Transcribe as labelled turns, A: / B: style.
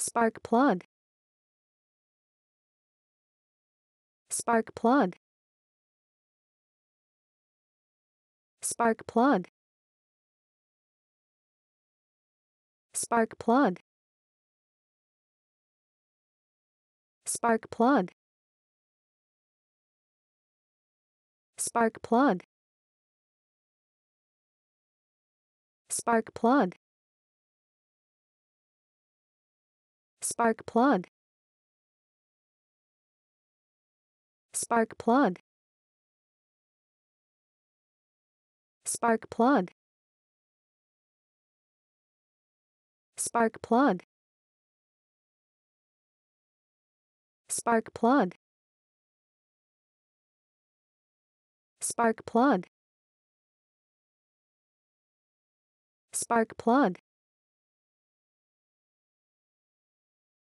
A: Spark plug. Spark plug. Spark plug. Spark plug. Spark plug. Spark plug. Spark plug. Spark plug. Spark plug. Spark plug. Spark plug. Spark plug. Spark plug. Spark plug.